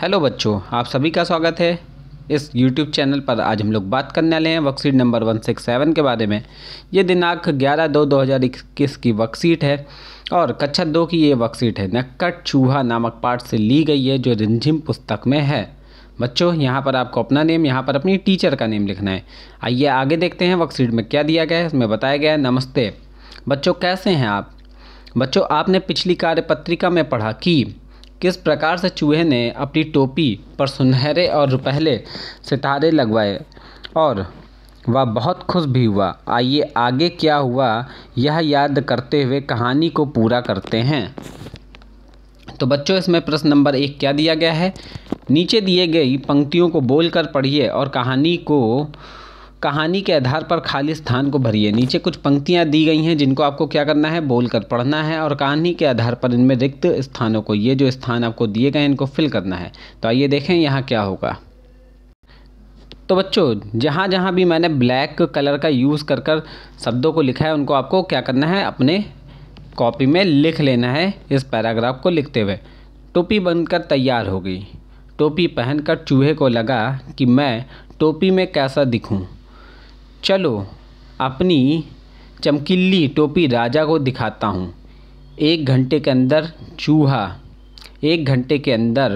hello बच्चों आप सभी का स्वागत है इस यूट्यूब चैनल पर आज हम लोग बात करने वाले हैं worksheet number one six seven के बारे में ये दिनांक ग्यारह दो दो हज़ार इक्कीस की वर्कशीट है और कक्षा दो की ये वर्कशीट है नक्कट चूहा नामक पाठ से ली गई है जो रिंझिम पुस्तक में है बच्चों यहाँ पर आपको अपना नेम यहाँ पर अपनी टीचर का नेम लिखना है आइए आगे देखते हैं वर्कशीट में क्या दिया गया है इसमें बताया गया है नमस्ते बच्चों कैसे हैं आप बच्चों आपने पिछली कार्यपत्रिका में पढ़ा कि किस प्रकार से चूहे ने अपनी टोपी पर सुनहरे और रुपहले सितारे लगवाए और वह बहुत खुश भी हुआ आइए आगे क्या हुआ यह याद करते हुए कहानी को पूरा करते हैं तो बच्चों इसमें प्रश्न नंबर एक क्या दिया गया है नीचे दिए गई पंक्तियों को बोलकर पढ़िए और कहानी को कहानी के आधार पर खाली स्थान को भरिए नीचे कुछ पंक्तियाँ दी गई हैं जिनको आपको क्या करना है बोल कर पढ़ना है और कहानी के आधार पर इनमें रिक्त स्थानों को ये जो स्थान आपको दिए गए हैं इनको फिल करना है तो आइए देखें यहाँ क्या होगा तो बच्चों जहाँ जहाँ भी मैंने ब्लैक कलर का यूज़ कर कर शब्दों को लिखा है उनको आपको क्या करना है अपने कॉपी में लिख लेना है इस पैराग्राफ को लिखते हुए टोपी बनकर तैयार हो गई टोपी पहनकर चूहे को लगा कि मैं टोपी में कैसा दिखूं चलो अपनी चमकीली टोपी राजा को दिखाता हूँ एक घंटे के अंदर चूहा एक घंटे के अंदर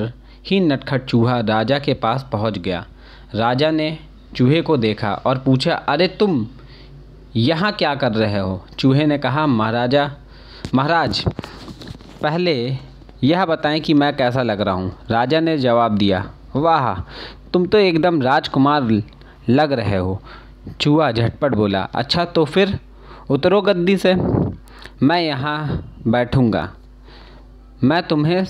ही नटखट चूहा राजा के पास पहुँच गया राजा ने चूहे को देखा और पूछा अरे तुम यहाँ क्या कर रहे हो चूहे ने कहा महाराजा महाराज पहले यह बताएं कि मैं कैसा लग रहा हूँ राजा ने जवाब दिया वाह तुम तो एकदम राजकुमार लग रहे हो चूहा झटपट बोला अच्छा तो फिर उतरो गद्दी से मैं यहाँ बैठूँगा मैं तुम्हें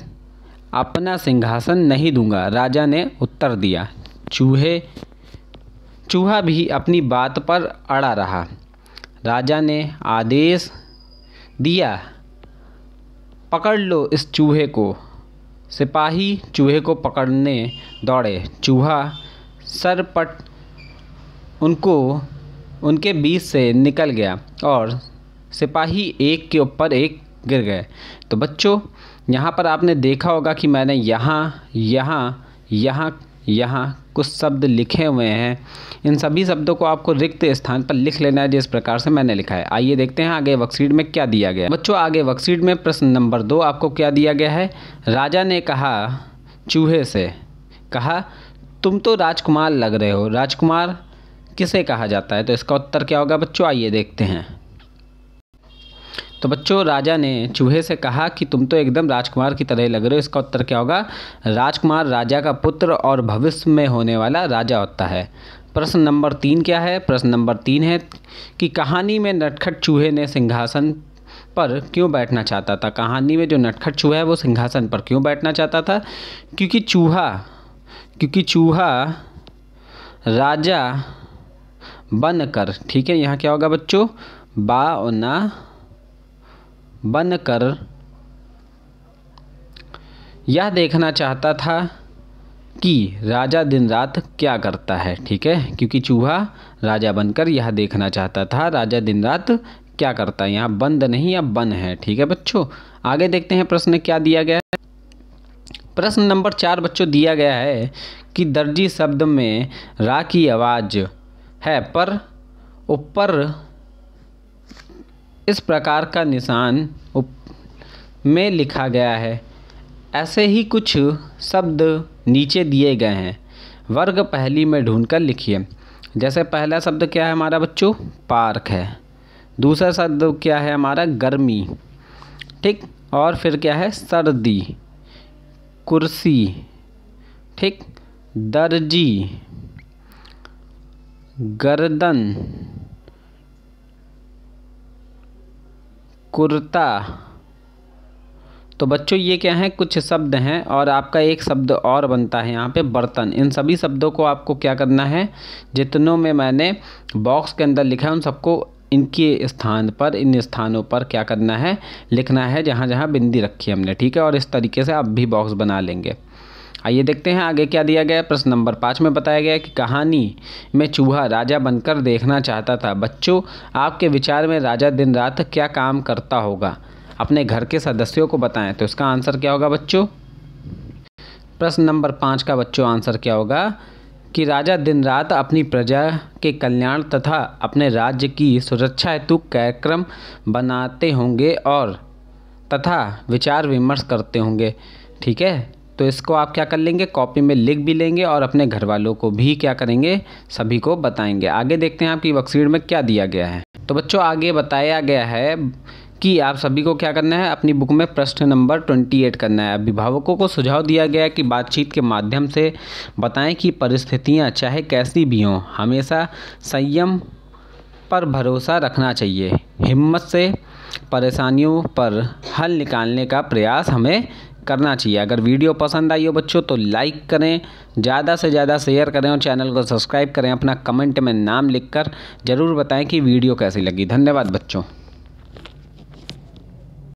अपना सिंहासन नहीं दूंगा राजा ने उत्तर दिया चूहे चूहा भी अपनी बात पर अड़ा रहा राजा ने आदेश दिया पकड़ लो इस चूहे को सिपाही चूहे को पकड़ने दौड़े चूहा सरपट उनको उनके बीच से निकल गया और सिपाही एक के ऊपर एक गिर गए तो बच्चों यहाँ पर आपने देखा होगा कि मैंने यहाँ यहाँ यहाँ यहाँ कुछ शब्द लिखे हुए हैं इन सभी शब्दों को आपको रिक्त स्थान पर लिख लेना है जिस प्रकार से मैंने लिखा है आइए देखते हैं आगे वर्कशीट में क्या दिया गया बच्चों आगे वर्कशीट में प्रश्न नंबर दो आपको क्या दिया गया है राजा ने कहा चूहे से कहा तुम तो राजकुमार लग रहे हो राजकुमार किसे कहा जाता है तो इसका उत्तर क्या होगा बच्चों आइए देखते हैं तो बच्चों राजा ने चूहे से कहा कि तुम तो एकदम राजकुमार की तरह लग रहे हो इसका उत्तर क्या होगा राजकुमार राजा का पुत्र और भविष्य में होने वाला राजा होता है प्रश्न नंबर तीन क्या है प्रश्न नंबर तीन है कि कहानी में नटखट चूहे ने सिंहासन पर क्यों बैठना चाहता था कहानी में जो नटखट चूहा है वो सिंहासन पर क्यों बैठना चाहता था क्योंकि चूहा क्योंकि चूहा राजा बनकर ठीक है यहाँ क्या होगा बच्चों बा और ना बनकर यह देखना चाहता था कि राजा दिन रात क्या करता है ठीक है क्योंकि चूहा राजा बनकर यह देखना चाहता था राजा दिन रात क्या करता है यहाँ बंद नहीं या बन है ठीक है बच्चों आगे देखते हैं प्रश्न क्या दिया गया है प्रश्न नंबर चार बच्चों दिया गया है कि दर्जी शब्द में रा की आवाज़ है पर ऊपर इस प्रकार का निशान में लिखा गया है ऐसे ही कुछ शब्द नीचे दिए गए हैं वर्ग पहली में ढूंढकर कर लिखिए जैसे पहला शब्द क्या है हमारा बच्चों पार्क है दूसरा शब्द क्या है हमारा गर्मी ठीक और फिर क्या है सर्दी कुर्सी ठीक दर्जी गर्दन कुर्ता तो बच्चों ये क्या है कुछ शब्द हैं और आपका एक शब्द और बनता है यहाँ पे बर्तन इन सभी शब्दों को आपको क्या करना है जितनों में मैंने बॉक्स के अंदर लिखा है उन सबको इनके स्थान पर इन स्थानों पर क्या करना है लिखना है जहाँ जहाँ बिंदी रखी है हमने ठीक है और इस तरीके से आप भी बॉक्स बना लेंगे आइए देखते हैं आगे क्या दिया गया प्रश्न नंबर पाँच में बताया गया कि कहानी में चूहा राजा बनकर देखना चाहता था बच्चों आपके विचार में राजा दिन रात क्या काम करता होगा अपने घर के सदस्यों को बताएं तो इसका आंसर क्या होगा बच्चों प्रश्न नंबर पाँच का बच्चों आंसर क्या होगा कि राजा दिन रात अपनी प्रजा के कल्याण तथा अपने राज्य की सुरक्षा हेतु कार्यक्रम बनाते होंगे और तथा विचार विमर्श करते होंगे ठीक है तो इसको आप क्या कर लेंगे कॉपी में लिख भी लेंगे और अपने घर वालों को भी क्या करेंगे सभी को बताएंगे आगे देखते हैं आपकी वर्कशीट में क्या दिया गया है तो बच्चों आगे बताया गया है कि आप सभी को क्या करना है अपनी बुक में प्रश्न नंबर 28 करना है अभिभावकों को सुझाव दिया गया है कि बातचीत के माध्यम से बताएं कि परिस्थितियां चाहे अच्छा कैसी भी हों हमेशा संयम पर भरोसा रखना चाहिए हिम्मत से परेशानियों पर हल निकालने का प्रयास हमें करना चाहिए अगर वीडियो पसंद आई हो बच्चों तो लाइक करें ज़्यादा से ज़्यादा शेयर करें और चैनल को सब्सक्राइब करें अपना कमेंट में नाम लिखकर ज़रूर बताएं कि वीडियो कैसी लगी धन्यवाद बच्चों